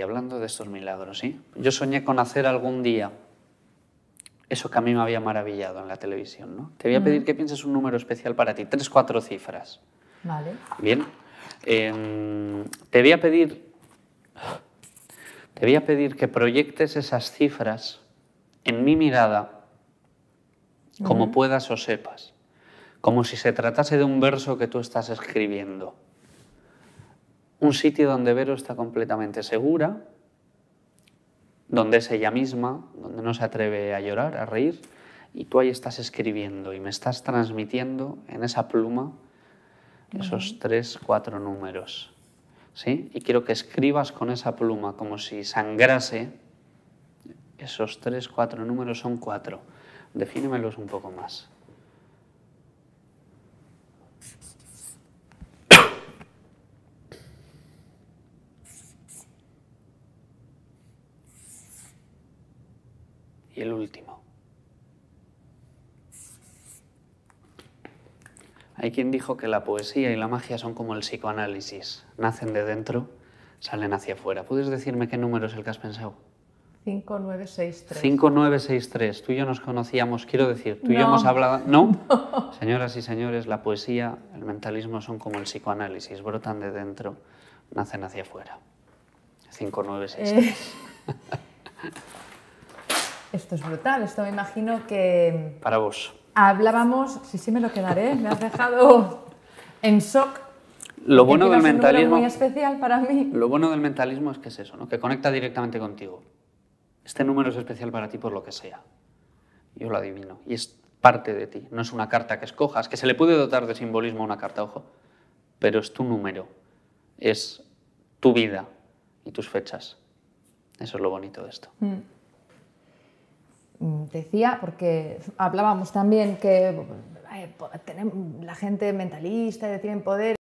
hablando de estos milagros, Yo soñé con hacer algún día eso que a mí me había maravillado en la televisión, ¿no? Te voy a pedir mm. que pienses un número especial para ti, tres, cuatro cifras. Vale. Bien. Em, te voy a pedir... Te voy a pedir que proyectes esas cifras en mi mirada como puedas o sepas, como si se tratase de un verso que tú estás escribiendo. Un sitio donde Vero está completamente segura, donde es ella misma, donde no se atreve a llorar, a reír, y tú ahí estás escribiendo y me estás transmitiendo en esa pluma esos tres, cuatro números. ¿Sí? Y quiero que escribas con esa pluma como si sangrase. Esos tres, cuatro números son cuatro. Defínemelos un poco más. y el último. Hay quien dijo que la poesía y la magia son como el psicoanálisis, nacen de dentro, salen hacia afuera. ¿Puedes decirme qué número es el que has pensado? 5963. 5963. Tú y yo nos conocíamos, quiero decir, tú y yo hemos hablado. ¿No? Señoras y señores, la poesía, el mentalismo son como el psicoanálisis, brotan de dentro, nacen hacia afuera. 5963. Eh. Esto es brutal, esto me imagino que... Para vos. Hablábamos, sí, sí me lo quedaré, me has dejado en shock. Lo bueno del mentalismo... especial para mí. Lo bueno del mentalismo es que es eso, ¿no? que conecta directamente contigo. Este número es especial para ti por lo que sea. Yo lo adivino. Y es parte de ti. No es una carta que escojas, que se le puede dotar de simbolismo a una carta, ojo, pero es tu número. Es tu vida y tus fechas. Eso es lo bonito de esto. Mm. Mm, decía, porque hablábamos también que eh, la gente mentalista tiene poder.